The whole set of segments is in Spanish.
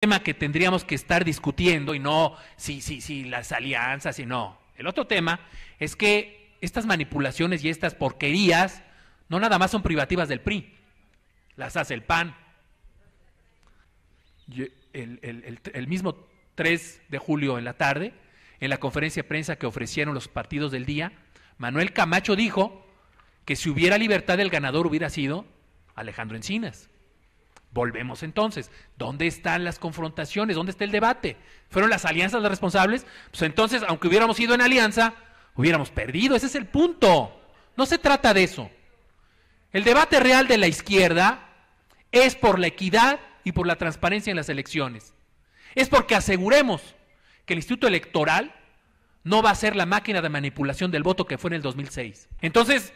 tema que tendríamos que estar discutiendo y no si, si, si las alianzas y no. El otro tema es que estas manipulaciones y estas porquerías no nada más son privativas del PRI, las hace el PAN. El, el mismo 3 de julio en la tarde, en la conferencia de prensa que ofrecieron los partidos del día, Manuel Camacho dijo que si hubiera libertad el ganador hubiera sido Alejandro Encinas. Volvemos entonces. ¿Dónde están las confrontaciones? ¿Dónde está el debate? ¿Fueron las alianzas las responsables? Pues entonces, aunque hubiéramos ido en alianza, hubiéramos perdido. Ese es el punto. No se trata de eso. El debate real de la izquierda es por la equidad y por la transparencia en las elecciones. Es porque aseguremos que el Instituto Electoral no va a ser la máquina de manipulación del voto que fue en el 2006. Entonces,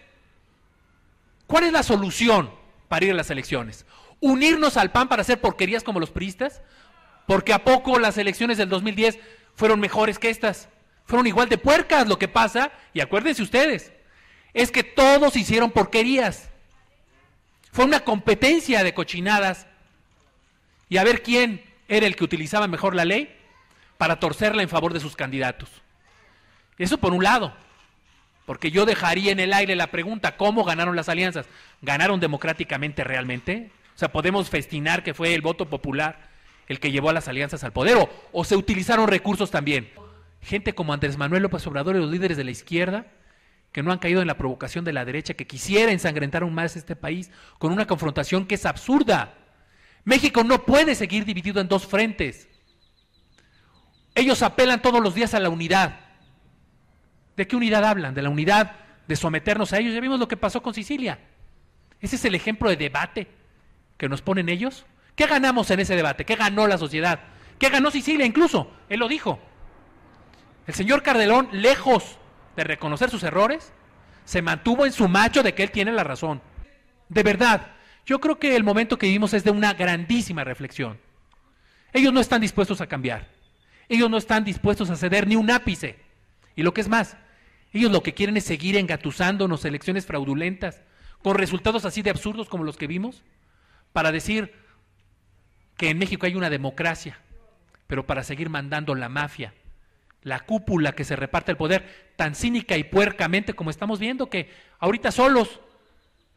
¿cuál es la solución para ir a las elecciones? unirnos al PAN para hacer porquerías como los priistas? Porque a poco las elecciones del 2010 fueron mejores que estas. Fueron igual de puercas lo que pasa, y acuérdense ustedes, es que todos hicieron porquerías. Fue una competencia de cochinadas. Y a ver quién era el que utilizaba mejor la ley para torcerla en favor de sus candidatos. Eso por un lado, porque yo dejaría en el aire la pregunta, ¿cómo ganaron las alianzas? ¿Ganaron democráticamente realmente? O sea, podemos festinar que fue el voto popular el que llevó a las alianzas al poder o, se utilizaron recursos también. Gente como Andrés Manuel López Obrador y los líderes de la izquierda que no han caído en la provocación de la derecha que quisiera ensangrentar aún más este país con una confrontación que es absurda. México no puede seguir dividido en dos frentes. Ellos apelan todos los días a la unidad. ¿De qué unidad hablan? De la unidad de someternos a ellos. Ya vimos lo que pasó con Sicilia. Ese es el ejemplo de debate que nos ponen ellos? ¿Qué ganamos en ese debate? ¿Qué ganó la sociedad? ¿Qué ganó Sicilia incluso? Él lo dijo. El señor Cardelón, lejos de reconocer sus errores, se mantuvo en su macho de que él tiene la razón. De verdad, yo creo que el momento que vivimos es de una grandísima reflexión. Ellos no están dispuestos a cambiar. Ellos no están dispuestos a ceder ni un ápice. Y lo que es más, ellos lo que quieren es seguir engatusándonos elecciones fraudulentas, con resultados así de absurdos como los que vimos para decir que en México hay una democracia, pero para seguir mandando la mafia, la cúpula que se reparte el poder tan cínica y puercamente como estamos viendo que ahorita solos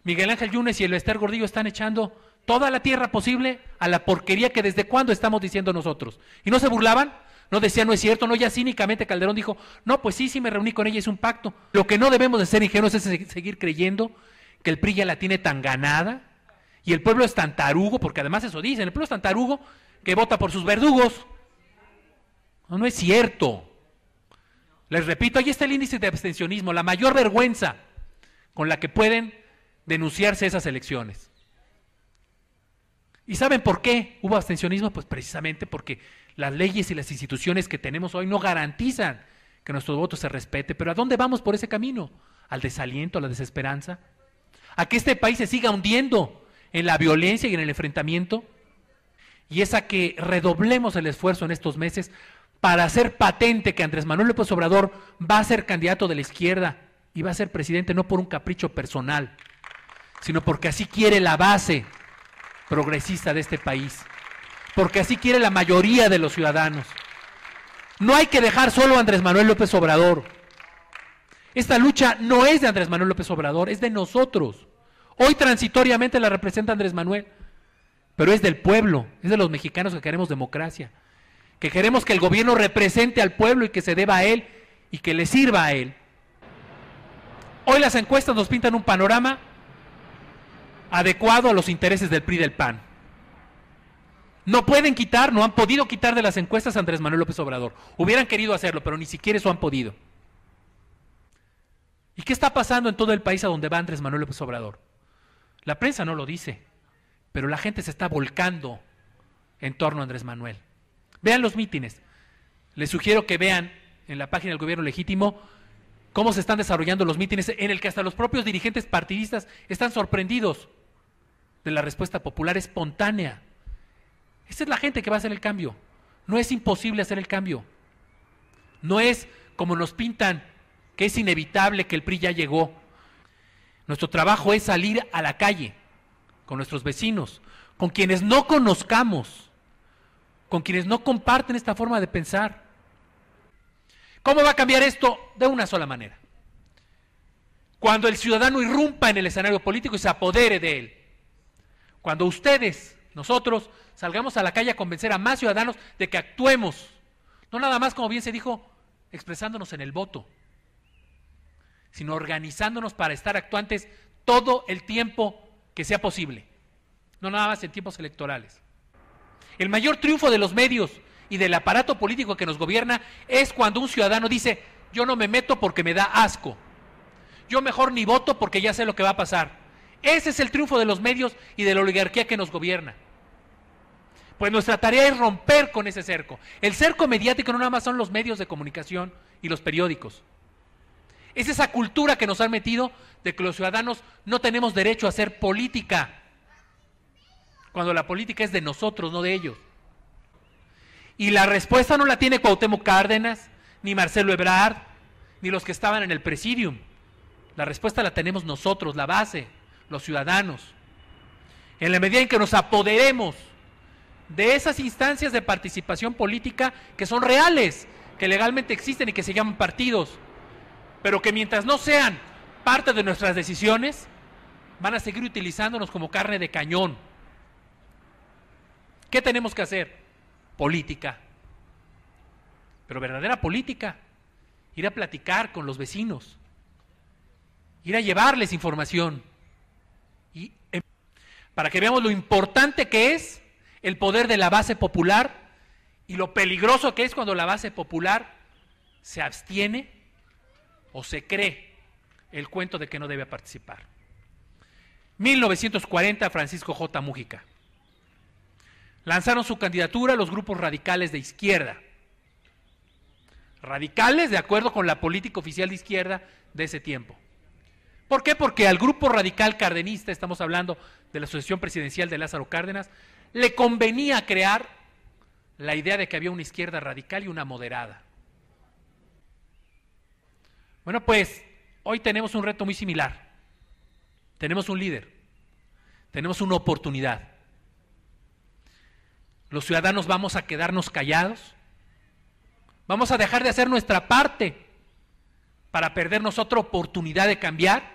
Miguel Ángel Yunes y el Esther Gordillo están echando toda la tierra posible a la porquería que desde cuándo estamos diciendo nosotros. ¿Y no se burlaban? No decían, no es cierto, no, ya cínicamente Calderón dijo, no, pues sí, sí me reuní con ella, es un pacto. Lo que no debemos de ser ingenuos es seguir creyendo que el PRI ya la tiene tan ganada, y el pueblo es tan porque además eso dicen, el pueblo es tan que vota por sus verdugos. No, no es cierto. Les repito, ahí está el índice de abstencionismo, la mayor vergüenza con la que pueden denunciarse esas elecciones. ¿Y saben por qué hubo abstencionismo? Pues precisamente porque las leyes y las instituciones que tenemos hoy no garantizan que nuestro voto se respete. Pero ¿a dónde vamos por ese camino? ¿Al desaliento, a la desesperanza? ¿A que este país se siga hundiendo? en la violencia y en el enfrentamiento, y es a que redoblemos el esfuerzo en estos meses para hacer patente que Andrés Manuel López Obrador va a ser candidato de la izquierda y va a ser presidente no por un capricho personal, sino porque así quiere la base progresista de este país, porque así quiere la mayoría de los ciudadanos. No hay que dejar solo a Andrés Manuel López Obrador. Esta lucha no es de Andrés Manuel López Obrador, es de nosotros. Hoy transitoriamente la representa Andrés Manuel, pero es del pueblo, es de los mexicanos que queremos democracia, que queremos que el gobierno represente al pueblo y que se deba a él y que le sirva a él. Hoy las encuestas nos pintan un panorama adecuado a los intereses del PRI del PAN. No pueden quitar, no han podido quitar de las encuestas a Andrés Manuel López Obrador. Hubieran querido hacerlo, pero ni siquiera eso han podido. ¿Y qué está pasando en todo el país a donde va Andrés Manuel López Obrador? La prensa no lo dice, pero la gente se está volcando en torno a Andrés Manuel. Vean los mítines. Les sugiero que vean en la página del gobierno legítimo cómo se están desarrollando los mítines en el que hasta los propios dirigentes partidistas están sorprendidos de la respuesta popular espontánea. Esa es la gente que va a hacer el cambio. No es imposible hacer el cambio. No es como nos pintan, que es inevitable que el PRI ya llegó. Nuestro trabajo es salir a la calle con nuestros vecinos, con quienes no conozcamos, con quienes no comparten esta forma de pensar. ¿Cómo va a cambiar esto? De una sola manera. Cuando el ciudadano irrumpa en el escenario político y se apodere de él. Cuando ustedes, nosotros, salgamos a la calle a convencer a más ciudadanos de que actuemos. No nada más, como bien se dijo, expresándonos en el voto, sino organizándonos para estar actuantes todo el tiempo que sea posible, no nada más en tiempos electorales. El mayor triunfo de los medios y del aparato político que nos gobierna es cuando un ciudadano dice, yo no me meto porque me da asco, yo mejor ni voto porque ya sé lo que va a pasar. Ese es el triunfo de los medios y de la oligarquía que nos gobierna. Pues nuestra tarea es romper con ese cerco. El cerco mediático no nada más son los medios de comunicación y los periódicos. Es esa cultura que nos han metido de que los ciudadanos no tenemos derecho a hacer política, cuando la política es de nosotros, no de ellos. Y la respuesta no la tiene Cuauhtémoc Cárdenas, ni Marcelo Ebrard, ni los que estaban en el presidium. La respuesta la tenemos nosotros, la base, los ciudadanos. En la medida en que nos apoderemos de esas instancias de participación política que son reales, que legalmente existen y que se llaman partidos, pero que mientras no sean parte de nuestras decisiones, van a seguir utilizándonos como carne de cañón. ¿Qué tenemos que hacer? Política. Pero verdadera política. Ir a platicar con los vecinos. Ir a llevarles información. Em, para que veamos lo importante que es el poder de la base popular y lo peligroso que es cuando la base popular se abstiene o se cree el cuento de que no debe participar. 1940, Francisco J. Mújica. Lanzaron su candidatura los grupos radicales de izquierda. Radicales de acuerdo con la política oficial de izquierda de ese tiempo. ¿Por qué? Porque al grupo radical cardenista, estamos hablando de la Asociación Presidencial de Lázaro Cárdenas, le convenía crear la idea de que había una izquierda radical y una moderada. Bueno, pues hoy tenemos un reto muy similar. Tenemos un líder, tenemos una oportunidad. Los ciudadanos vamos a quedarnos callados, vamos a dejar de hacer nuestra parte para perdernos otra oportunidad de cambiar.